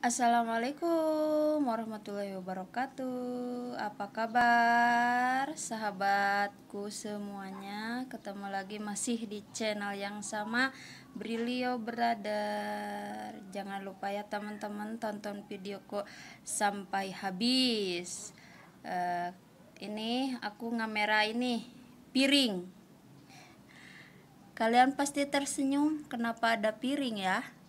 Assalamualaikum warahmatullahi wabarakatuh. Apa kabar sahabatku semuanya? Ketemu lagi masih di channel yang sama Brilio Brother. Jangan lupa ya teman-teman tonton videoku sampai habis. Uh, ini aku ngamera ini piring. Kalian pasti tersenyum kenapa ada piring ya?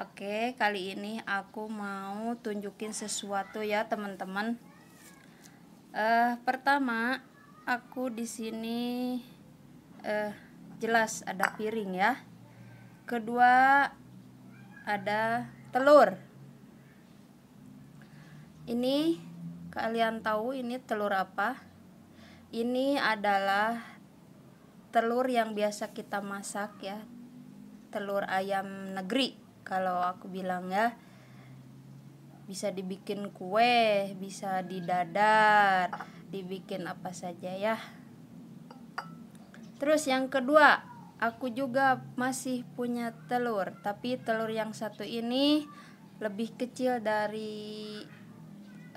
Oke, kali ini aku mau tunjukin sesuatu ya, teman-teman. Uh, pertama, aku di sini uh, jelas ada piring ya. Kedua, ada telur. Ini kalian tahu ini telur apa? Ini adalah telur yang biasa kita masak ya. Telur ayam negeri kalau aku bilang ya bisa dibikin kue, bisa didadar, dibikin apa saja ya. Terus yang kedua, aku juga masih punya telur, tapi telur yang satu ini lebih kecil dari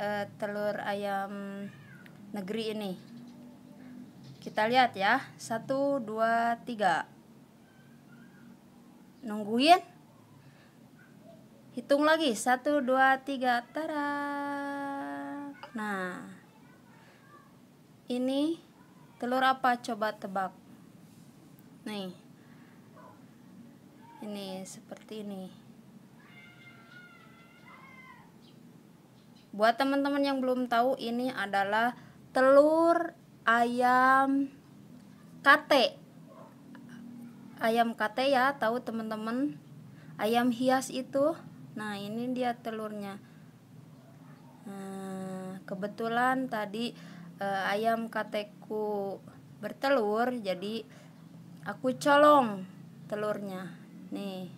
uh, telur ayam negeri ini. Kita lihat ya, satu, dua, tiga. Nungguin hitung lagi satu dua tiga tara nah ini telur apa coba tebak nih ini seperti ini buat teman-teman yang belum tahu ini adalah telur ayam kate ayam kate ya tahu teman-teman ayam hias itu nah ini dia telurnya eh, kebetulan tadi eh, ayam kateku bertelur jadi aku colong telurnya nih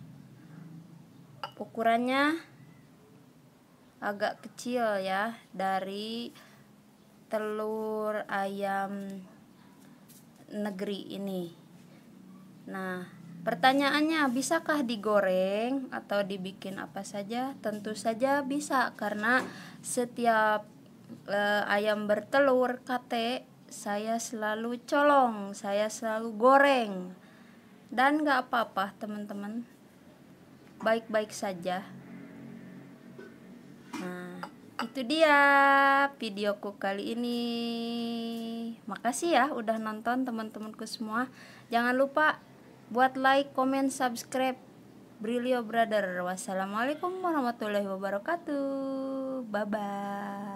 ukurannya agak kecil ya dari telur ayam negeri ini nah Pertanyaannya, bisakah digoreng atau dibikin apa saja? Tentu saja bisa karena setiap e, ayam bertelur kate saya selalu colong, saya selalu goreng. Dan gak apa-apa teman-teman. Baik-baik saja. Nah, itu dia videoku kali ini. Makasih ya udah nonton teman-temanku semua. Jangan lupa buat like, comment, subscribe Brilio Brother. Wassalamualaikum warahmatullahi wabarakatuh. Bye bye.